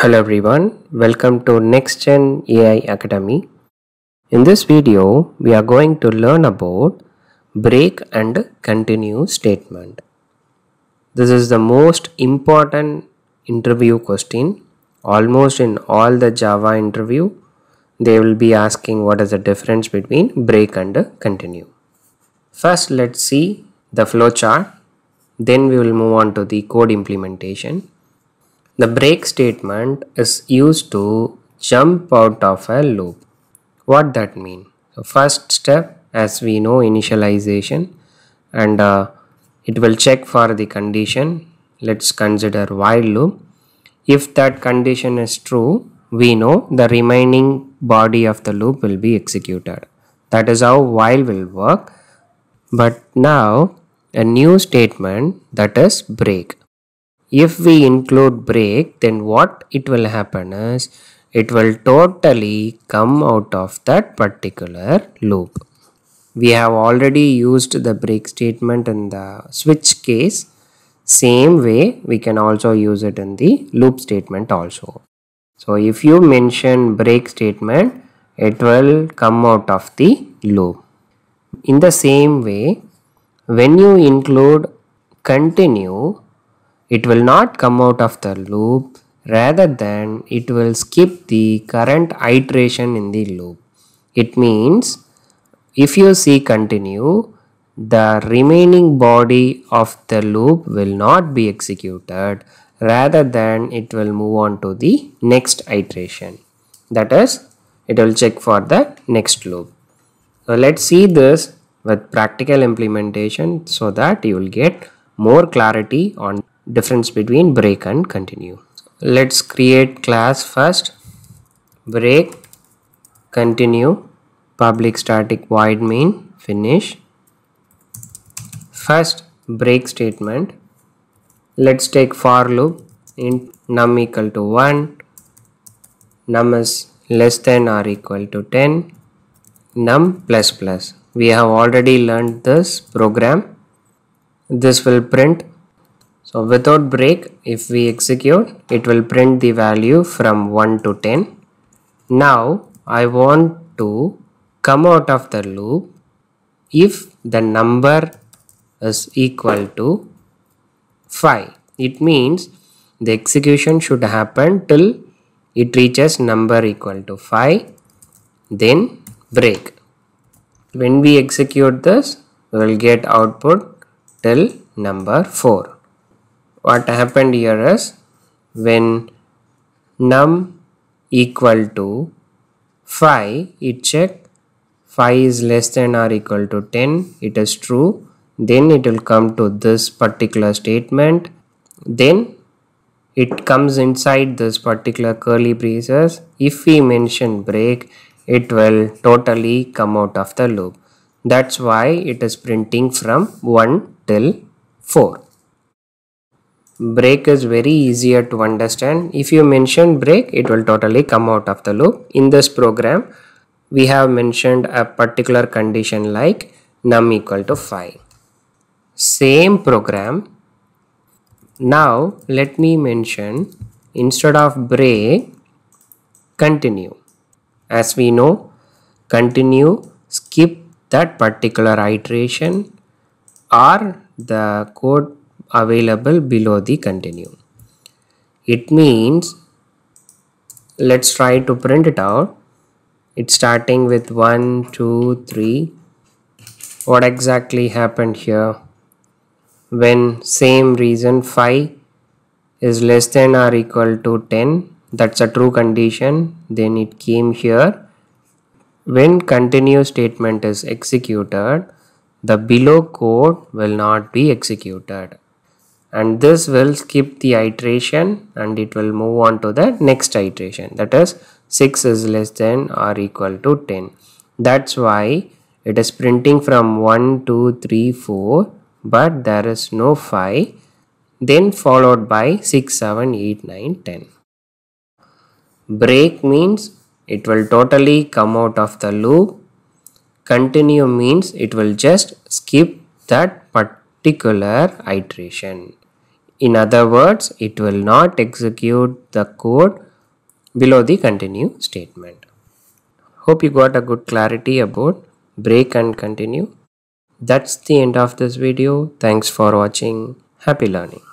Hello everyone, welcome to Next Gen AI Academy. In this video, we are going to learn about break and continue statement. This is the most important interview question. Almost in all the Java interview, they will be asking what is the difference between break and continue. First, let's see the flowchart. Then we will move on to the code implementation the break statement is used to jump out of a loop. What that mean? So first step as we know initialization and uh, it will check for the condition. Let's consider while loop. If that condition is true, we know the remaining body of the loop will be executed. That is how while will work. But now a new statement that is break if we include break then what it will happen is it will totally come out of that particular loop we have already used the break statement in the switch case same way we can also use it in the loop statement also so if you mention break statement it will come out of the loop in the same way when you include continue it will not come out of the loop rather than it will skip the current iteration in the loop. It means if you see continue, the remaining body of the loop will not be executed rather than it will move on to the next iteration. That is, it will check for the next loop. So let's see this with practical implementation so that you will get more clarity on difference between break and continue let's create class first break continue public static void main finish first break statement let's take for loop int num equal to 1 num is less than or equal to 10 num plus plus we have already learned this program this will print so without break, if we execute, it will print the value from 1 to 10. Now I want to come out of the loop if the number is equal to 5. It means the execution should happen till it reaches number equal to 5 then break. When we execute this, we will get output till number 4 what happened here is when num equal to 5 it check 5 is less than or equal to 10 it is true then it will come to this particular statement then it comes inside this particular curly braces if we mention break it will totally come out of the loop that's why it is printing from 1 till 4 break is very easier to understand if you mention break it will totally come out of the loop in this program we have mentioned a particular condition like num equal to 5 same program now let me mention instead of break continue as we know continue skip that particular iteration or the code available below the continue. It means let's try to print it out. It's starting with one, two, three. What exactly happened here? When same reason 5 is less than or equal to 10 that's a true condition then it came here when continue statement is executed the below code will not be executed and this will skip the iteration and it will move on to the next iteration that is 6 is less than or equal to 10 that's why it is printing from 1 2 3 4 but there is no 5 then followed by 6 7 8 9 10 break means it will totally come out of the loop continue means it will just skip that particular iteration in other words, it will not execute the code below the continue statement. Hope you got a good clarity about break and continue. That's the end of this video. Thanks for watching. Happy learning.